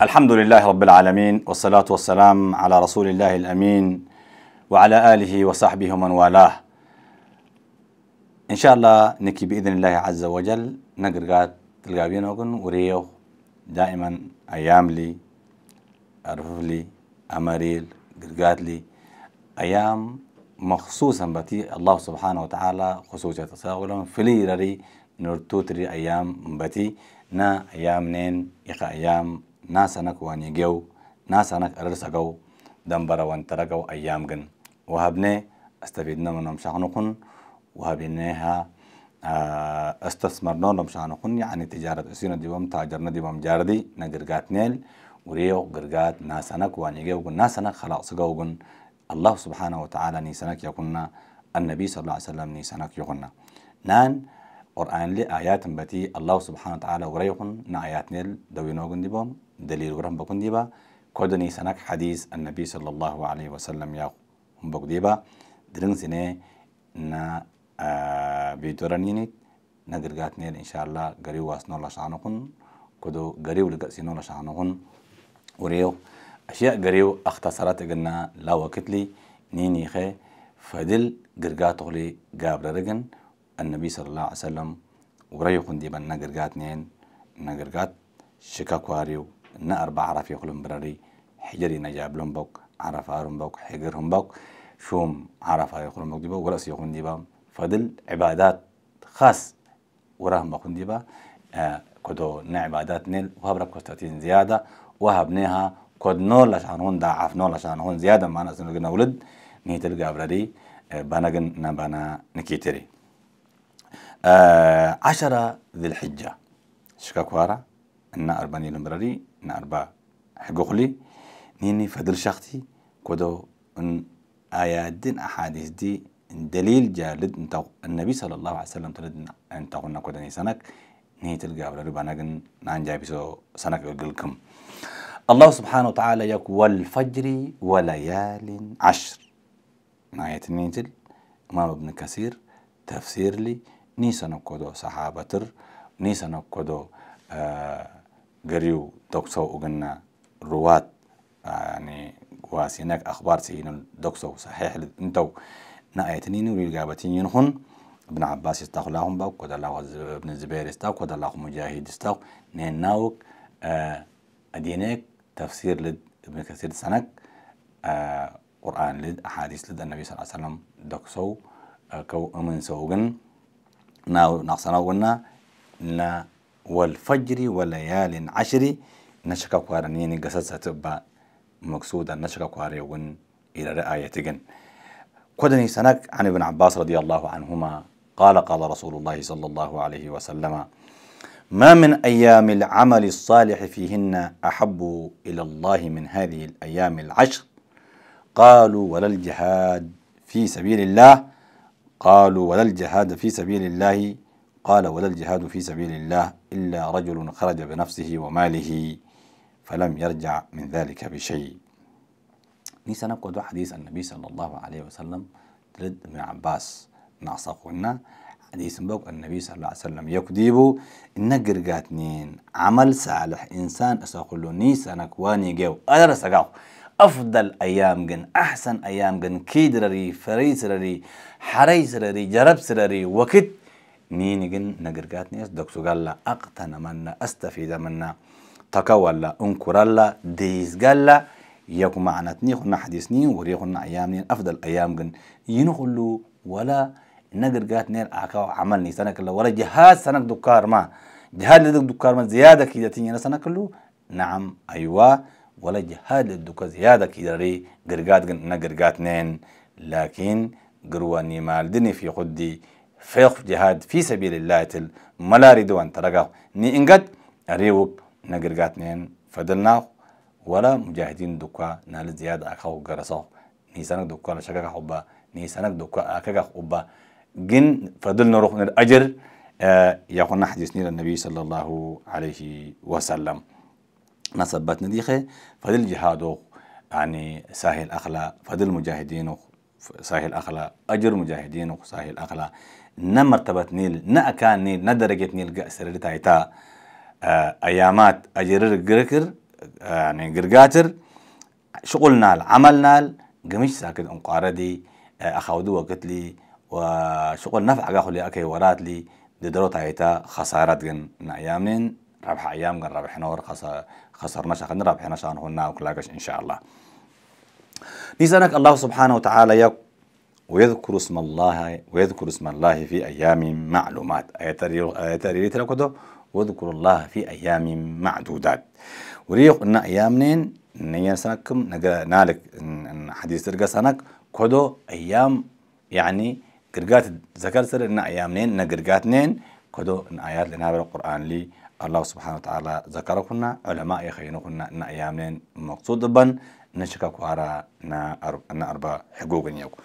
الحمد لله رب العالمين والصلاة والسلام على رسول الله الأمين وعلى آله وصحبه ومن والاه إن شاء الله نكي بإذن الله عز وجل نقرقات تلقابين وقن وريو دائما أيام لي أرفف لي أماريل قرقات لي أيام مخصوصا بتي الله سبحانه وتعالى خصوصا تساؤلا فلي رري نرتوتري أيام بتي نا أيام نين إخا أيام ناس ناس جو ناسنك وانيجيو ناسنك أرسجو دمبرا وانترجو أيام جن وهبنا استفيدنا منهم شعنقن وهبناها آه، استثمرنا لهم شعنقن يعني تجارة أسينا ديوم تاجرنا ديوم جاردي نجرقات نيل وريو قرقات ناسنك ناس ناسنك خلاص جو جن الله سبحانه وتعالى نيسانك يقولنا النبي صلى الله عليه وسلم نيسانك يقولنا نان قرآن لي آيات بتي الله سبحانه وتعالى وريقن نآيات نيل دوينوغن بوم دليل ورم بكون ديبا كودني سنك حديث النبي صلى الله عليه وسلم يا هم بك ديبا درن سنة نا آه، بيدوران ينيت نا درقات نير إن شاء الله غريو واسنو الله شانوكن كدو غريو لقاء سنو الله شانوكن وريو أشياء غريو اختصارات قلنا لا وقت لي نيني خي فدل غرقات غلي قابل رجن النبي صلى الله عليه وسلم وريو قندي نا قرقات نين نا نقرقات شكاكواريو إن أربع عرف يقلم براري حجري نجاب لهم بوك عرف أرم بوك حجرهم بوك شوم عرف يقلم بوك ديبا ورأس يقلم ديبا فدل عبادات خاص وراهم بقون ديبا آه كدو نا عبادات نيل وهبرا كوستاتين زيادة نيها كد نول لشان هون داعف نول لشان هون زيادة معنا سنقلنا ولد نيتل قابراري بانا نبانا نكيتري آه, اه، عشرة ذي الحجة شكاكوارا أن أرباني المبراري ناربا حقوقلي نيني فضل شختي كودو ان آيادين أحاديث دي دليل جالد انت النبي صلى الله عليه وسلم تلد انت قلنا كودني سنك ني تلقى بلا ربانا جن نان جايبسو سنك يقلكم الله سبحانه وتعالى يك والفجر وليال عشر ناية نيتل ما ابن كثير تفسير لي نيسا نقودو صحابة تر نيسا نقودو آه قريو دوكسو وقلنا رواد يعني واسينك أخبار سيين دوكسو صحيح انتو نأيتنين ولقابتين ينهن ابن عباس يستاق لهم باو كود الله ابن الزبير يستاق كود الله مجاهد يستاق نين ناوك آه أدينك تفسير لد ابن كثير سنك آه، قرآن لد أحاديث لد النبي صلى الله عليه وسلم دوكسو آه كو أمن سوغن ناو نقصنا وقلنا نا والفجر وليال عشر نشكا كوار نيني قصصة تبا مقصودا نشكا كوار إلى رآية تجن قدني سنك عن ابن عباس رضي الله عنهما قال قال رسول الله صلى الله عليه وسلم ما من أيام العمل الصالح فيهن أحب إلى الله من هذه الأيام العشر قالوا ولا الجهاد في سبيل الله قالوا ولا الجهاد في سبيل الله قال ولا الجهاد في سبيل الله إلا رجل خرج بنفسه وماله فلم يرجع من ذلك بشيء ni حديث النبي صلى الله عليه وسلم alayhi ابن عباس ibn Abbas حديث بوك النبي صلى الله عليه وسلم يكديبو ان جاتنين عمل صالح إنسان أسأقولوني سنك واني جو أدرس أفضل أيام جن أحسن أيام جن كيدرري فريسرري حريسرري جربسرري وكت نينجن قال لا أقتنا منا أستفيد منا ديز قال لا يكو معناتني خنا حديثني وري خنا نين أفضل أيام جن ينخلو ولا نجرجات نير أعكاو عمل سنة كلا ولا جهاد سنك دكار ما جهاد لدك دكار ما زيادة كده تيجي سنة كلو نعم أيوة ولا جهاد لدك زيادة كده ري جرجات جن نجرجات نين لكن جرواني دني في خدي فيخ جهاد في سبيل الله تل ملا ردوان ترقاق ني انقد ريوك نين فدلنا ولا مجاهدين دوكا نال زيادة أخاو قرصاق ني سنك دوكا لشكاك حبا ني سنك دوكا أكاك حبا جن فدلنا روح من الأجر آه يقول نيل النبي صلى الله عليه وسلم نصبت نديخه فدل جهادو يعني ساهل أخلا فدل مجاهدين ساهل أخلا أجر مجاهدين ساهل أخلا نه مرتبه نیل نه اکان نیل نه درجه نیل سرر تايتا ايامات اجرر غركر يعني نال عمل نال قمش ساكن انقاردي اخاودو وقتلي وشغل نفع اخو لي اكي وراتلي لي ددرو تايتا خسارات جن ايامين ربح ايام جن ربح نور خسر خسرنا شخن ربحنا شان هنا وكلاقش ان شاء الله لسانك الله سبحانه وتعالى يقول ويذكر اسم الله ويذكر اسم الله في أيام معلومات اي آية آية تلقده واذكر الله في أيام معدودات وريق إن أيامنين نين سنكم نالك حديث ترقى سنك كودو أيام يعني قرقات ذكر سر إن أيامنين نين كدو إن آيات لنا بالقرآن لي الله سبحانه وتعالى ذكركنا علماء يخينكنا إن أيامنين مقصود بن نشكا كوارا نا أربع حقوق يكو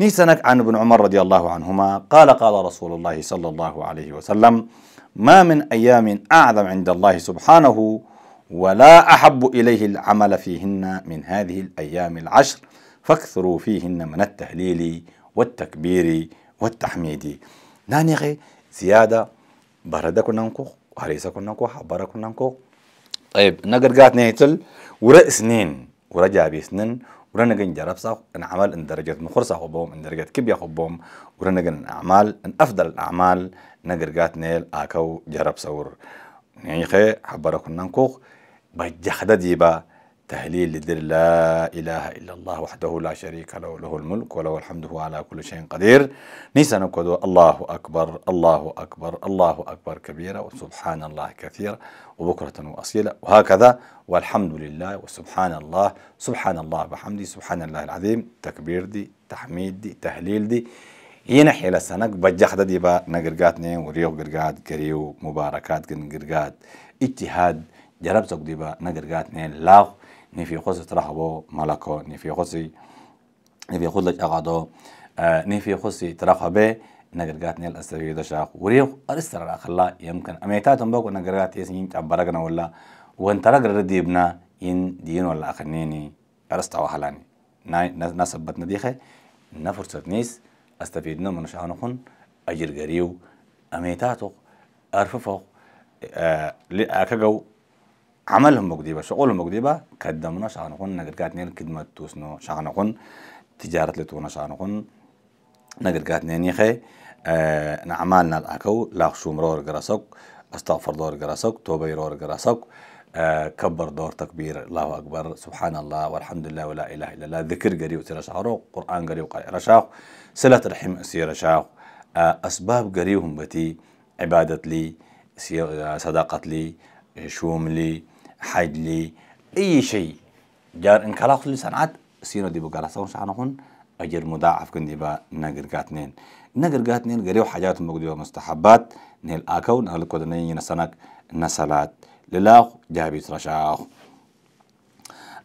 نيسانك عن ابن عمر رضي الله عنهما قال قال رسول الله صلى الله عليه وسلم ما من أيام أعظم عند الله سبحانه ولا أحب إليه العمل فيهن من هذه الأيام العشر فاكثروا فيهن من التهليل والتكبير والتحميد نانيغي زيادة بردك كنا نكوخ ننكو حبرك نكوخ طيب نقرقات نيتل ورأس نين ورجع بيسنن ورنا جن جرب صح إن عمل إن درجة مخرصة خبهم إن درجة كبيرة خبهم ورنا جن أعمال إن أفضل الأعمال نجرجات نيل أكو جرب صور يعني خي حبرك نكوخ بجحدة ديبا تهليل لدر لا إله إلا الله وحده لا شريك له له الملك وله الحمد هو على كل شيء قدير نيسان كدو الله أكبر الله أكبر الله أكبر كبيرة وسبحان الله كثيرة وبكرة وأصيلة وهكذا والحمد لله وسبحان الله سبحان الله بحمدي سبحان الله العظيم تكبير دي تحميد دي تهليل دي ينحي لسانك بجخد دي با نقرقاتني وريو قرقات قريو مباركات قرقات اجتهاد جربتك دي با نقرقاتني لاغ نفي خوز ترحبو ملكو نفي خوزي نفي خود لج أغادو آه، نفي خوزي ترحبه نجرقات نيل أستفيد شاق وريق أرستر أخلا يمكن أميتاتهم بوك نجرقات يسين تعبرقنا ولا وان وانترق رديبنا إن دين ولا أخنيني أرستعو حلاني نسبتنا ديخي نفرصة نيس أستفيدنا من شانخن أجر قريو أميتاتو أرففو أكاقو آه، عملهم مقدبة شغلهم مقدبة قدمنا شعنقون نقرقات نيل خدمة توسنو شعنقون تجارة لتونا شعنقون نقرقات نيل يخي آه نعمالنا الأكو لاخشوم رور قراسك استغفر دور قراسك توبة رور قراسك آه، كبر دور تكبير الله أكبر سبحان الله والحمد لله ولا إله إلا الله ذكر قريب ترشعرو قرآن قريب رشاخ سلة رحم سير رشاخ آه، أسباب قريبهم بتي عبادة لي آه، صداقة لي شوم لي حيدلي أي شيء جار انكلاخ لسنعات سينو دي بقالة سون شعنهن أجر مضاعف كنديبا نقرقاتنين قاتنين قريو حاجات موجودة مستحبات نيل آكو نقل كودنين سنك نسلات للاخ جابي رشاخ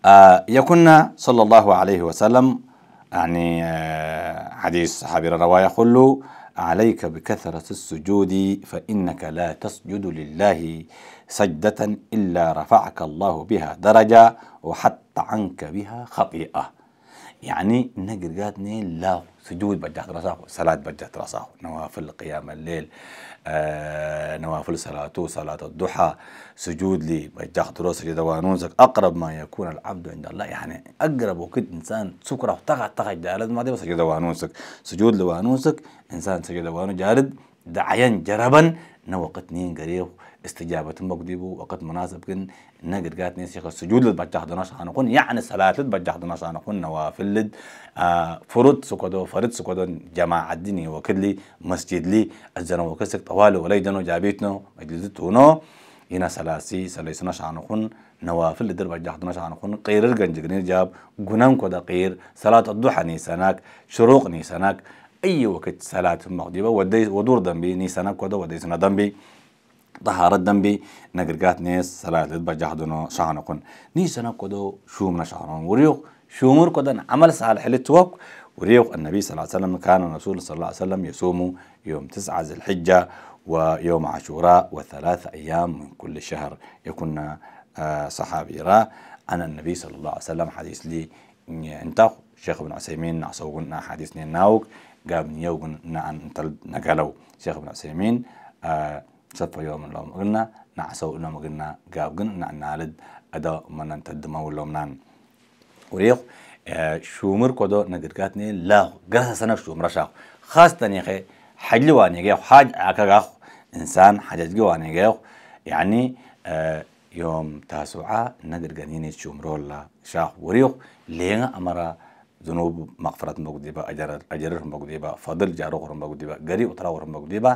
آه يكون صلى الله عليه وسلم يعني آه حديث صحابي الرواية خلو عليك بكثرة السجود فإنك لا تسجد لله سجدة إلا رفعك الله بها درجة وحتى عنك بها خطيئة يعني نقر قاتني لا سجود بجات رساه صلاة بجات رساه نوافل قيام الليل آه نوافل صلاته صلاة الضحى سجود لي بجات رسك دوانونسك أقرب ما يكون العبد عند الله يعني أقرب وقت إنسان سكره تقع تقع جالد ما دي بس دوانونسك سجود لوانونسك إنسان سجد دوانو جالد دعيا جربا نوقتني قريب استجابة مقدبو وقت مناسب كن نقد قات نيس شيخ السجود لد دناش هنقون يعني صلاة لد بجاه دناش هنقون نوافل لد آه، فرد سكودو فرد سكودو جماعة ديني وكلي مسجد لي الزنا وكسك طوالو جنو جابيتنو مجلدتونو هنا سلاسي سلاسناش هنقون نوافل لدر بجاه دناش هنقون قير الجنجرين جاب قنام كودا قير صلاة الضحى نيساناك شروق نيساناك أي وقت صلاة مغدبة ودور دمبي نيساناك كودا وديسنا دمبي ظهر الدنبي نقرقات نيس سلالة لدبا جهدنا شعنقن نيسنا قدو شومنا شعنقن وريوك شومر قدن عمل صالح للتوق وريوك النبي صلى الله عليه وسلم كان الرسول صلى الله عليه وسلم يصوم يوم تسعة ذي الحجة ويوم عاشوراء وثلاث أيام من كل شهر يكون آه، صحابي را أنا النبي صلى الله عليه وسلم حديث لي انتق شيخ ابن عسيمين نعصوغن حديث ناوك قابن يوغن نعن انتل نقلو شيخ ابن عسيمين آه ዝፀፈዮም ንሎምግና ናዕሰው أدا من ንዕናልድ እዶ መነን نان ወሪኹ شومر كودو نقدقاتني لا قرصة سنة شومر شاخ خاصة يخي حجل واني جاخ حاج عكاخ إنسان حجج واني جاخ يعني آه يوم تاسعة نقدقانيني شومرو لا شاخ وريخ لين أمرا ذنوب مغفرة مقدبة أجر أجر مقدبة فضل جارو مقدبة قري وتراور مقدبة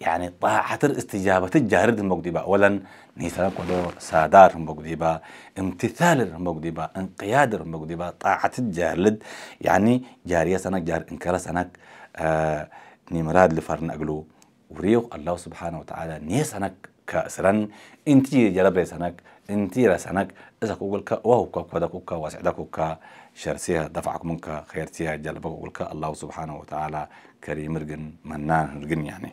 يعني طاعة الاستجابة تجاهر المقدبة أولا نيسرا ولو سادار المقدبة امتثال المقدبة انقياد المقدبة طاعة الجاهر يعني جارية سنك جار انكرا سنك آه نمراد لفرن أقلو وريق الله سبحانه وتعالى نيسانك كأسرا انتي جلب ريسنك انتي رسانك إذا كوكلك وهوكا كودكوكا واسعدكوكا شرسيها دفعك منك خيرتيها جلبك وقولك الله سبحانه وتعالى كريم رجن منان رجن يعني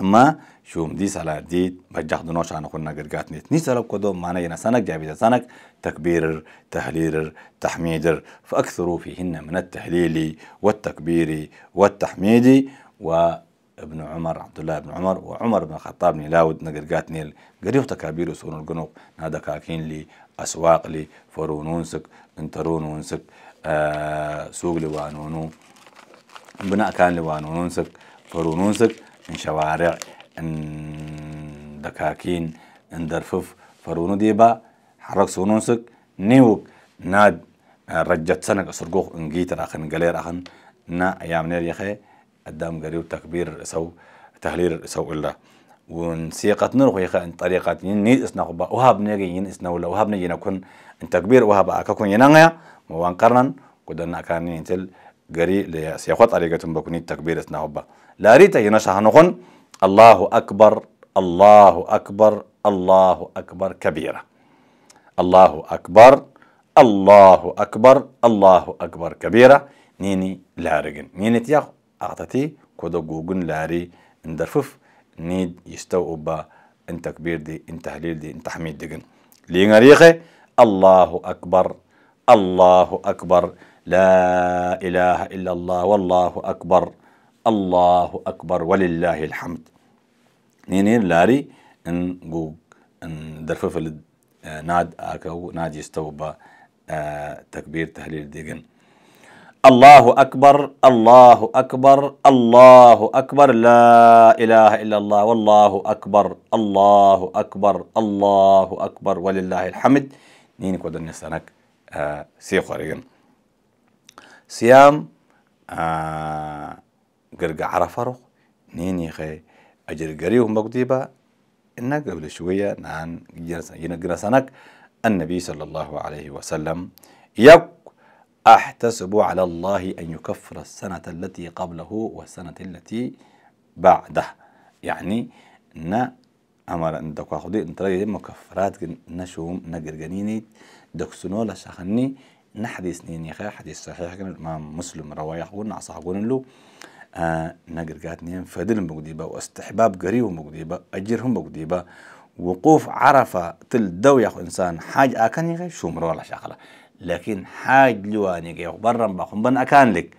اما شوم دي سالا دي بجح دنوش عن خلنا قرقات نيت ني سالب کدو مانا ينا سنك جابي سنك تكبير تهليل تحميد فأكثروا فيهن من التهليل والتكبير والتحميد وابن عمر عبد الله بن عمر وعمر بن الخطاب بن لاود نقرقات نيل قريف تكابير سون القنوق نادا كاكين لي أسواق لي فرون ونسك انترون ونسك آه سوق لوانونو بناء كان لوانونو نسك فرون ونسك ان شوارع ان دكاكين ان درفف فرونو ديبا حرك سونونسك نيوك ناد رجت سنك اسرقوخ انجيتر راخن قلير اخن نا ايام نير يخي قدام قريب تكبير سو تهليل سو إلا ون ونسيقة نرخ يخي ان طريقة نيد اسنا با وهاب نيجي ين اسنا ولا وهاب نيجي نكون ان تكبير وهاب اكاكون ينانيا موان قرنن قدنا كان ينتل قري لسيخوات طريقة بكوني تكبير اسنا با لاريتا ينشا هنغن الله أكبر الله أكبر الله أكبر كبيرة الله أكبر الله أكبر الله أكبر كبيرة نيني لارجن نيني تياخ أعطتي كودو جوجن لاري اندرفف نيد يستو أبا ان تكبير دي ان تهليل دي ان تحميد دي لين الله أكبر الله أكبر لا إله إلا الله والله أكبر الله أكبر ولله الحمد نيني لاري إن جو إن درففل ناد آكو ناد يستوبا تكبير تهليل ديجن الله أكبر الله أكبر الله أكبر لا إله إلا الله والله أكبر الله أكبر الله أكبر ولله الحمد نيني كودن نسانك سيخوريجن صيام آه قرقعة فرق نيني خي أجر قريب بقديبا إن قبل شوية نان جنسانك النبي صلى الله عليه وسلم يق أحتسب على الله أن يكفر السنة التي قبله والسنة التي بعده يعني نا أمر أن دكوا خدي أن ترى مكفرات نشوم نجرجنيني دكسونو لشخني نحديث نيني خا حديث صحيح كان الإمام مسلم رواية قلنا أصحابون له نقرقاتنين فدل مقديبة واستحباب قريب مقديبة أجرهم مقديبة وقوف عرفة تل دو ياخو إنسان حاج أكان يغي شو مرولا شغلة لكن حاج لوان يغي برا باخن بن أكان لك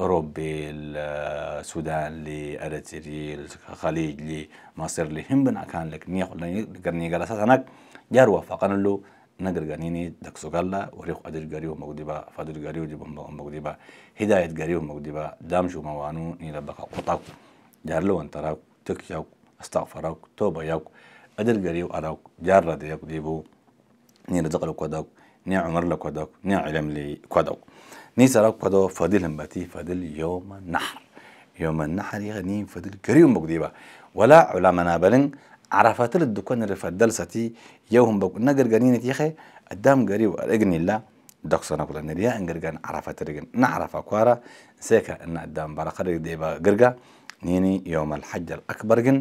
أوروبي السودان لي أرتري الخليج لي مصر لي هم بن أكان لك نيخو لني قرني قلسات هناك جار وفقنا له نقرقانيني دكسوغالا وريق أدر قريو مقدبا فادر قريو جبهم مقدبا هداية قريو مقدبا دامشو موانو نيلا بقى قطاو جارلو انتراو تكشاو استغفراو توبا ياو أدر قريو أراو جار رادي ياو ديبو ني رزق لو كوداو ني عمر لو كوداو ني علم لي كوداو ني سراو كوداو فادل همباتي فادل يوم النحر يوم النحر يغني فادل قريو مقدبا ولا علمنا بلن عرفات الدكان رفاد دلستي يوم بق نجر جنينة يخي قدام جري وأرجن الله دكسنا كل نريا إن جن عرفات رجن نعرف أقوارا سيكا إن قدام برقر ديبا جرجا نيني يوم الحج الأكبر جن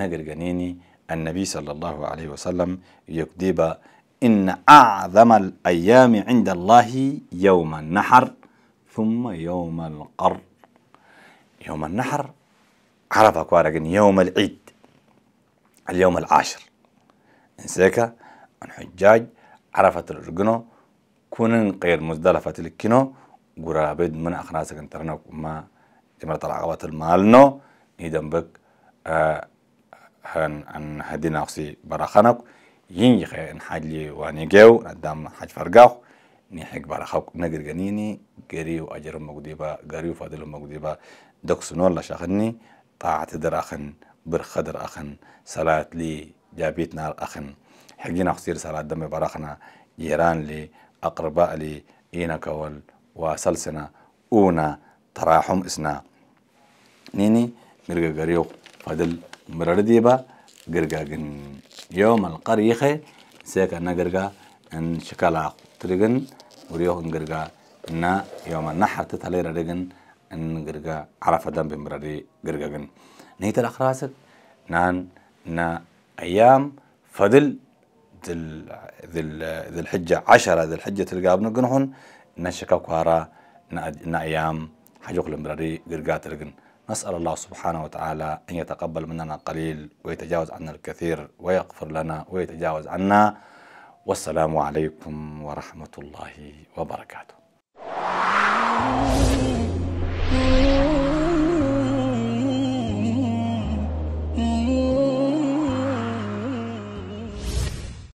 نجر جنيني النبي صلى الله عليه وسلم يكديبا إن أعظم الأيام عند الله يوم النحر ثم يوم القر يوم النحر عرف أقوارا يوم العيد اليوم العاشر انسيكا عن حجاج عرفة الرجنو كونن قير مزدلفة الكنو قرابد من أخناسك انترنك وما جمرة العقبات المالنو إذن بك آه هن أن هدي ناقصي براخنك ين يخي إن حاج لي واني وانيجيو ندام حاج فرقاخ نيحق براخوك نقر قنيني قريو أجر مقديبا قريو فادل مقديبا دكسنو الله شاخني طاعة دراخن bir qadr axin salatli jabit nar axin xigina xusir salat dame baraxna yeran li aqrba li ina kawal wa salsina una tarahum isna nini girga gariyo fadil mirardiba girga gin يوم القريخة سيك أنا جرجا إن شكلا ترجن وريوه إن جرجا إن يوم النحر تتهلي رجن إن جرجا عرف دم بمراري جرجا جن نيت الأخ نان نعم، نا أيام فضل ذل ذل ذل حجة عشرة ذل حجة القابن نقنحن نشكا كوارا نا أيام حجوق المبرري قرقات القن نسأل الله سبحانه وتعالى أن يتقبل مننا قليل ويتجاوز عنا الكثير ويغفر لنا ويتجاوز عنا والسلام عليكم ورحمة الله وبركاته